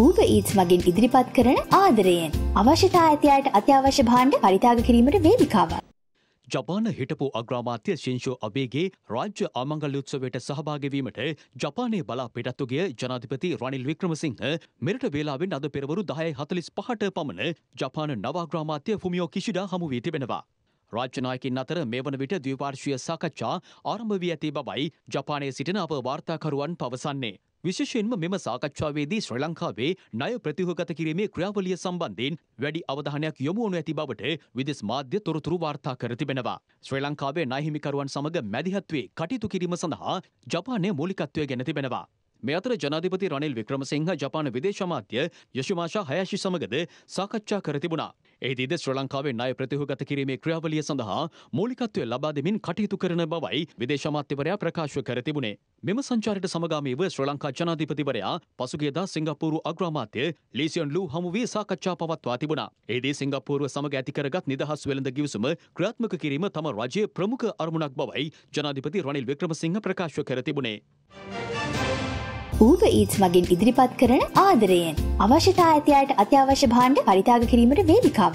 ඌබ ඊත්ස් මගින් ඉදිරිපත් කරන ආදරයෙන් අවශ්‍යතා ඇතියට අත්‍යවශ්‍ය භාණ්ඩ පරිතාග කිරීමට වේදිකාව. ජපාන හිටපු අග්‍රාමාත්‍ය ශිංෂෝ අබේගේ රාජ්‍ය ආමංගල්‍යුත්සවයට සහභාගවීමට ජපානය බලා පිටත්තුගේ ජනාධිපති රනිල් වික්‍රමසිංහ මෙරට වේලාවෙන් අද පෙරවරු දහය හතලිස් පහට පමණ ජපාන නවාග්‍රාමාත්‍ය ෆුමියෝ කිසිඩා හමුුවී තිබෙනවා. රාජ්‍යනායකින් අතර මේ වන විට ද්විපාර්ශය සාකච්ඡා ආරම්භ වී ඇති බවයි ජපානය සිටින අප වාර්තාකරුවන් පවසන්නේ. විශේෂයෙන්ම මෙම සාකච්ඡාවේදී ශ්‍රී ලංකාවේ ණය ප්‍රතිවගත කිරීමේ ක්‍රියාවලිය සම්බන්ධයෙන් වැඩි අවධානයක් යොමු වනු ඇති බවට විදෙස් මාධ්‍ය තොරතුරු වාර්තා කර තිබෙනවා. ශ්‍රී ලංකාවේ ණයහිමිකරුවන් සමග මැදිහත්වේ කටයුතු කිරීම සඳහා ජපානය මූලිකත්වය ගෙන තිබෙනවා. මේ අතර ජනාධිපති රනිල් වික්‍රමසිංහ ජපාන විදේශමාත්‍ය යොෂිමාෂා හයශි සමගද සාකච්ඡා කර තිබුණා. එහිදීද ශ්‍ර ලංකාවේ ණය ප්‍රතිහගත කිරීමේ ක්‍රියාවලිය සඳහා මූලිකත්වය ලබා දෙමින් කටයුතු කරන බවයි විදේශ අමාත්‍යවරයා ප්‍රකාශ කර තිබුණේ. මෙම සංචාරයට සමගාමීව ශ්‍ර ලංකා ජනාධිපතිවරයා පසුගියදා සිංගප්පූරු අග්‍රාමාත්‍ය ලීසියන් ලූ හමු වී සාකච්ඡා පවත්වා තිබුණා. එහිදී සිංගප්පූරුව සමග ඇති කරගත් නිදහස් වෙළඳ ගිවිසුම ක්‍රියාත්මක කිරීම තම රජයේ ප්‍රමුඛ අරමුණක් බවයි ජනාධිපති රනිල් වික්‍රමසිංහ ප්‍රකාශ කර තිබුණේ. ඌව ඊත් මගින් ඉදිරිපත් කරන ආදරයෙන් අවශ්‍යතා ඇතියට අත්‍යවශ්‍ය භාණ්ඩ පරිතාග කිරීමට වේදිකාව.